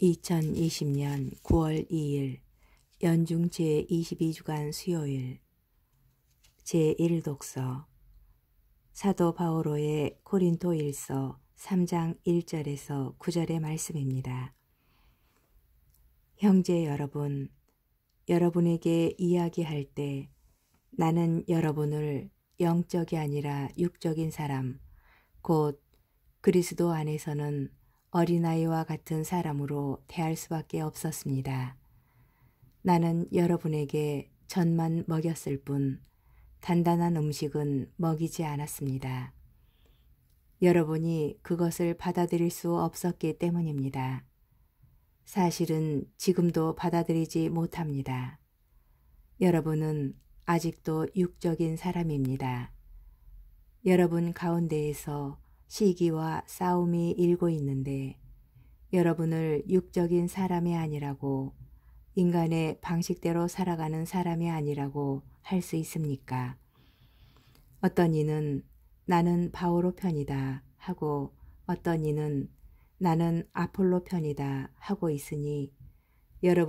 2020년 9월 2일 연중 제22주간 수요일 제1독서 사도 바오로의 코린토 일서 3장 1절에서 9절의 말씀입니다. 형제 여러분, 여러분에게 이야기할 때 나는 여러분을 영적이 아니라 육적인 사람, 곧 그리스도 안에서는 어린아이와 같은 사람으로 대할 수밖에 없었습니다. 나는 여러분에게 전만 먹였을 뿐 단단한 음식은 먹이지 않았습니다. 여러분이 그것을 받아들일 수 없었기 때문입니다. 사실은 지금도 받아들이지 못합니다. 여러분은 아직도 육적인 사람입니다. 여러분 가운데에서 시기와 싸움이 일고 있는데 여러분을 육적인 사람이 아니라고 인간의 방식대로 살아가는 사람이 아니라고 할 수 있습니까? 어떤 이는 나는 바오로 편이다 하고 어떤 이는 나는 아폴로 편이다 하고 있으니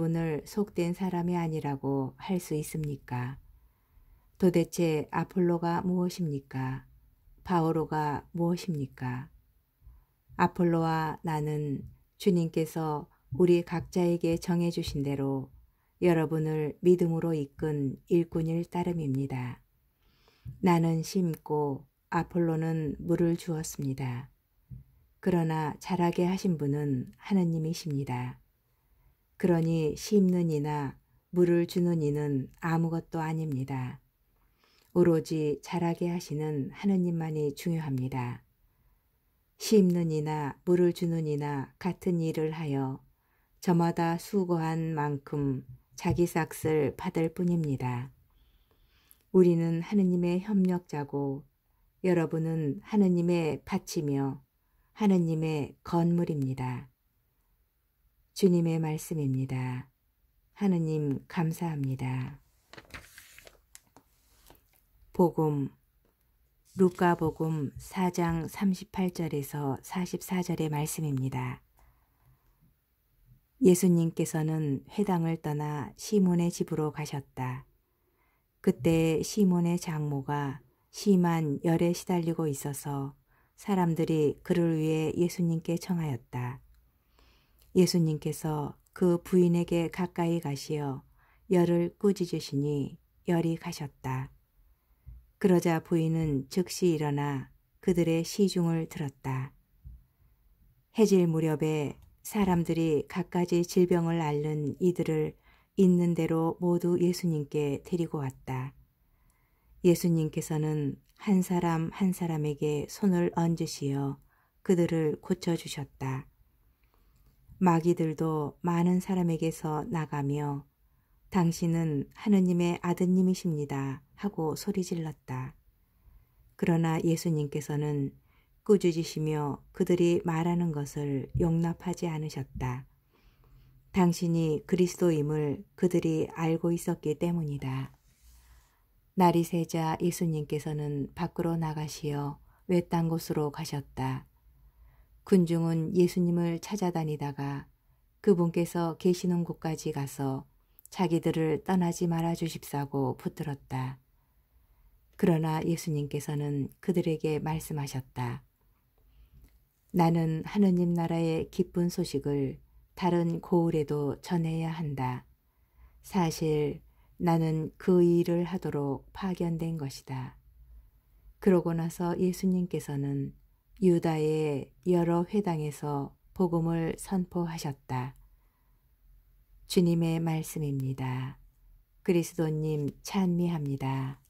여러분을 속된 사람이 아니라고 할 수 있습니까? 도대체 아폴로가 무엇입니까? 바오로가 무엇입니까? 아폴로와 나는 주님께서 우리 각자에게 정해주신 대로 여러분을 믿음으로 이끈 일꾼일 따름입니다. 나는 심고 아폴로는 물을 주었습니다. 그러나 자라게 하신 분은 하느님이십니다. 그러니 심는 이나 물을 주는 이는 아무것도 아닙니다. 오로지 자라게 하시는 하느님만이 중요합니다. 심는 이나 물을 주는 이나 같은 일을 하여 저마다 수고한 만큼 자기 싹을 받을 뿐입니다. 우리는 하느님의 협력자고 여러분은 하느님의 바치며 하느님의 건물입니다. 주님의 말씀입니다. 하느님 감사합니다. 복음 루카복음 4장 38절에서 44절의 말씀입니다. 예수님께서는 회당을 떠나 시몬의 집으로 가셨다. 그때 시몬의 장모가 심한 열에 시달리고 있어서 사람들이 그를 위해 예수님께 청하였다. 예수님께서 그 부인에게 가까이 가시어 열을 꾸짖으시니 열이 가셨다. 그러자 부인은 즉시 일어나 그들의 시중을 들었다. 해질 무렵에 사람들이 갖가지 질병을 앓는 이들을 있는 대로 모두 예수님께 데리고 왔다. 예수님께서는 한 사람 한 사람에게 손을 얹으시어 그들을 고쳐주셨다. 마귀들도 많은 사람에게서 나가며 당신은 하느님의 아드님이십니다. 하고 소리질렀다. 그러나 예수님께서는 꾸짖으시며 그들이 말하는 것을 용납하지 않으셨다. 당신이 그리스도임을 그들이 알고 있었기 때문이다. 날이 새자 예수님께서는 밖으로 나가시어 외딴 곳으로 가셨다. 군중은 예수님을 찾아다니다가 그분께서 계시는 곳까지 가서 자기들을 떠나지 말아 주십사고 붙들었다. 그러나 예수님께서는 그들에게 말씀하셨다. 나는 하느님 나라의 기쁜 소식을 다른 고울에도 전해야 한다. 사실 나는 그 일을 하도록 파견된 것이다. 그러고 나서 예수님께서는 유다의 여러 회당에서 복음을 선포하셨다. 주님의 말씀입니다. 그리스도님 찬미합니다.